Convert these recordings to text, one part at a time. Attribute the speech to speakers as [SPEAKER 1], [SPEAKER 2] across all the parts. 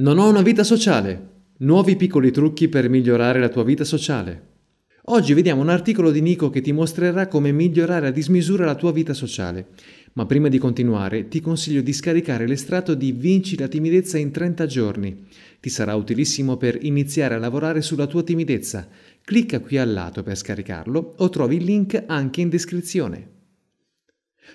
[SPEAKER 1] Non ho una vita sociale. Nuovi piccoli trucchi per migliorare la tua vita sociale. Oggi vediamo un articolo di Nico che ti mostrerà come migliorare a dismisura la tua vita sociale. Ma prima di continuare ti consiglio di scaricare l'estratto di Vinci la timidezza in 30 giorni. Ti sarà utilissimo per iniziare a lavorare sulla tua timidezza. Clicca qui al lato per scaricarlo o trovi il link anche in descrizione.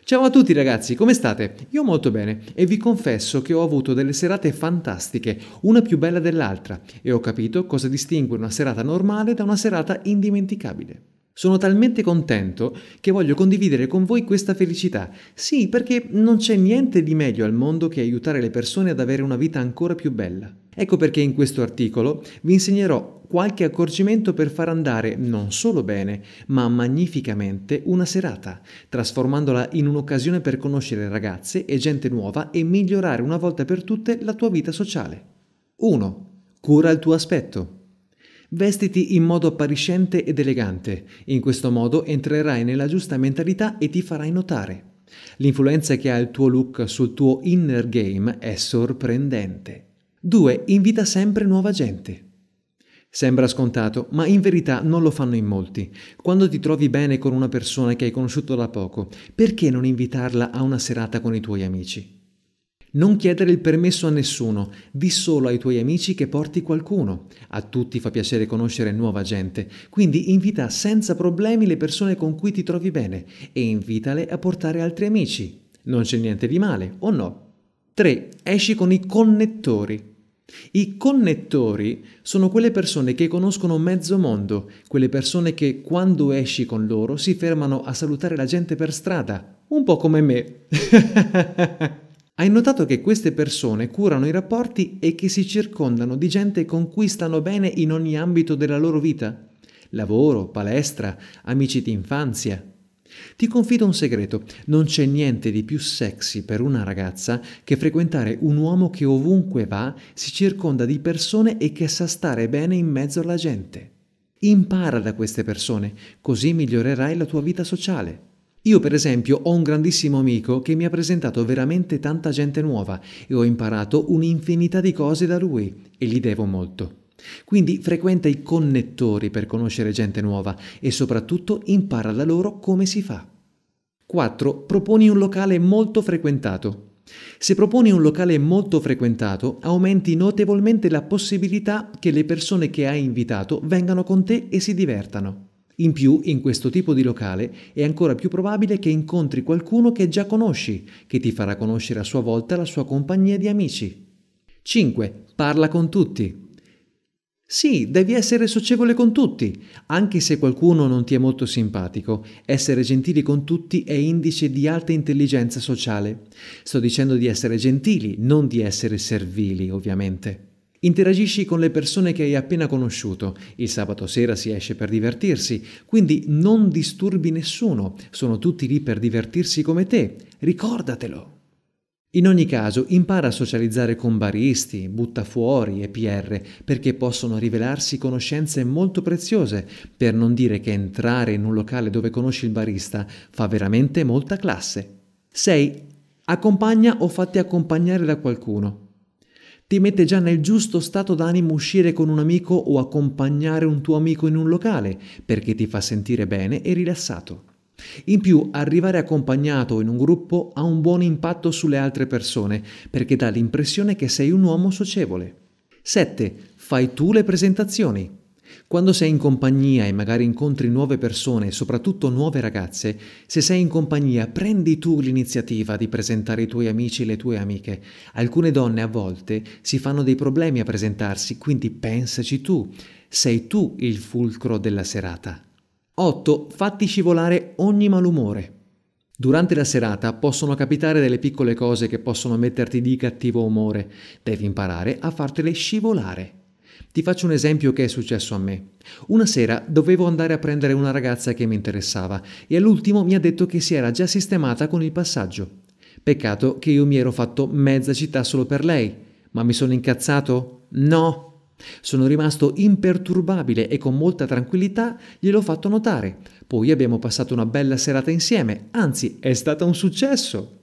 [SPEAKER 1] Ciao a tutti ragazzi, come state? Io molto bene e vi confesso che ho avuto delle serate fantastiche, una più bella dell'altra, e ho capito cosa distingue una serata normale da una serata indimenticabile. Sono talmente contento che voglio condividere con voi questa felicità. Sì, perché non c'è niente di meglio al mondo che aiutare le persone ad avere una vita ancora più bella. Ecco perché in questo articolo vi insegnerò qualche accorgimento per far andare non solo bene, ma magnificamente una serata, trasformandola in un'occasione per conoscere ragazze e gente nuova e migliorare una volta per tutte la tua vita sociale. 1. Cura il tuo aspetto. Vestiti in modo appariscente ed elegante, in questo modo entrerai nella giusta mentalità e ti farai notare. L'influenza che ha il tuo look sul tuo inner game è sorprendente. 2. Invita sempre nuova gente. Sembra scontato, ma in verità non lo fanno in molti. Quando ti trovi bene con una persona che hai conosciuto da poco, perché non invitarla a una serata con i tuoi amici? Non chiedere il permesso a nessuno, di solo ai tuoi amici che porti qualcuno. A tutti fa piacere conoscere nuova gente, quindi invita senza problemi le persone con cui ti trovi bene e invitale a portare altri amici. Non c'è niente di male, o no? 3. Esci con i connettori. I connettori sono quelle persone che conoscono mezzo mondo, quelle persone che quando esci con loro si fermano a salutare la gente per strada, un po' come me. Hai notato che queste persone curano i rapporti e che si circondano di gente con cui stanno bene in ogni ambito della loro vita? Lavoro, palestra, amici di infanzia. Ti confido un segreto, non c'è niente di più sexy per una ragazza che frequentare un uomo che ovunque va si circonda di persone e che sa stare bene in mezzo alla gente. Impara da queste persone, così migliorerai la tua vita sociale. Io per esempio ho un grandissimo amico che mi ha presentato veramente tanta gente nuova e ho imparato un'infinità di cose da lui e gli devo molto. Quindi frequenta i connettori per conoscere gente nuova e soprattutto impara da loro come si fa. 4. Proponi un locale molto frequentato. Se proponi un locale molto frequentato, aumenti notevolmente la possibilità che le persone che hai invitato vengano con te e si divertano. In più, in questo tipo di locale è ancora più probabile che incontri qualcuno che già conosci, che ti farà conoscere a sua volta la sua compagnia di amici. 5. Parla con tutti. Sì, devi essere socievole con tutti. Anche se qualcuno non ti è molto simpatico, essere gentili con tutti è indice di alta intelligenza sociale. Sto dicendo di essere gentili, non di essere servili, ovviamente. Interagisci con le persone che hai appena conosciuto. Il sabato sera si esce per divertirsi, quindi non disturbi nessuno, sono tutti lì per divertirsi come te. Ricordatelo. In ogni caso, impara a socializzare con baristi, buttafuori e PR, perché possono rivelarsi conoscenze molto preziose, per non dire che entrare in un locale dove conosci il barista fa veramente molta classe. 6. Accompagna o fatti accompagnare da qualcuno ti mette già nel giusto stato d'animo uscire con un amico o accompagnare un tuo amico in un locale, perché ti fa sentire bene e rilassato. In più, arrivare accompagnato in un gruppo ha un buon impatto sulle altre persone, perché dà l'impressione che sei un uomo socievole. 7. Fai tu le presentazioni. Quando sei in compagnia e magari incontri nuove persone, soprattutto nuove ragazze, se sei in compagnia prendi tu l'iniziativa di presentare i tuoi amici e le tue amiche. Alcune donne a volte si fanno dei problemi a presentarsi, quindi pensaci tu. Sei tu il fulcro della serata. 8. Fatti scivolare ogni malumore. Durante la serata possono capitare delle piccole cose che possono metterti di cattivo umore. Devi imparare a fartele scivolare. Ti faccio un esempio che è successo a me. Una sera dovevo andare a prendere una ragazza che mi interessava e all'ultimo mi ha detto che si era già sistemata con il passaggio. Peccato che io mi ero fatto mezza città solo per lei. Ma mi sono incazzato? No! Sono rimasto imperturbabile e con molta tranquillità gliel'ho fatto notare. Poi abbiamo passato una bella serata insieme, anzi è stato un successo.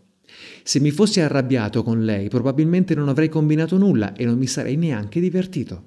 [SPEAKER 1] Se mi fossi arrabbiato con lei probabilmente non avrei combinato nulla e non mi sarei neanche divertito.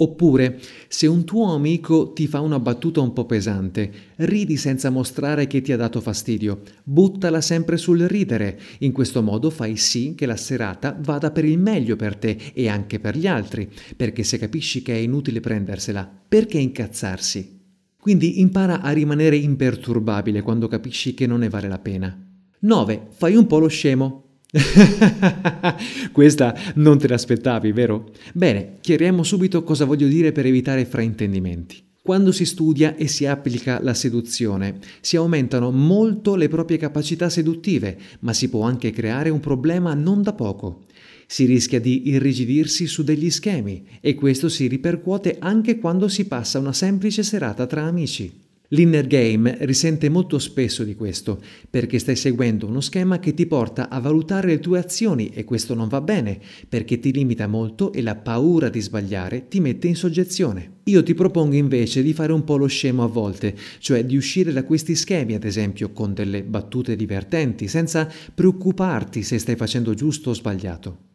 [SPEAKER 1] Oppure, se un tuo amico ti fa una battuta un po' pesante, ridi senza mostrare che ti ha dato fastidio, buttala sempre sul ridere, in questo modo fai sì che la serata vada per il meglio per te e anche per gli altri, perché se capisci che è inutile prendersela, perché incazzarsi? Quindi impara a rimanere imperturbabile quando capisci che non ne vale la pena. 9. Fai un po' lo scemo. Questa non te l'aspettavi, vero? Bene, chiariamo subito cosa voglio dire per evitare fraintendimenti. Quando si studia e si applica la seduzione, si aumentano molto le proprie capacità seduttive, ma si può anche creare un problema non da poco. Si rischia di irrigidirsi su degli schemi e questo si ripercuote anche quando si passa una semplice serata tra amici. L'inner game risente molto spesso di questo, perché stai seguendo uno schema che ti porta a valutare le tue azioni e questo non va bene, perché ti limita molto e la paura di sbagliare ti mette in soggezione. Io ti propongo invece di fare un po' lo scemo a volte, cioè di uscire da questi schemi, ad esempio, con delle battute divertenti, senza preoccuparti se stai facendo giusto o sbagliato.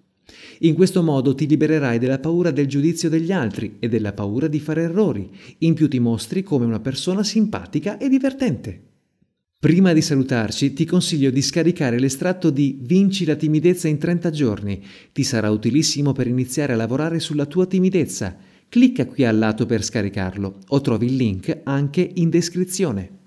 [SPEAKER 1] In questo modo ti libererai della paura del giudizio degli altri e della paura di fare errori. In più ti mostri come una persona simpatica e divertente. Prima di salutarci ti consiglio di scaricare l'estratto di Vinci la timidezza in 30 giorni. Ti sarà utilissimo per iniziare a lavorare sulla tua timidezza. Clicca qui al lato per scaricarlo o trovi il link anche in descrizione.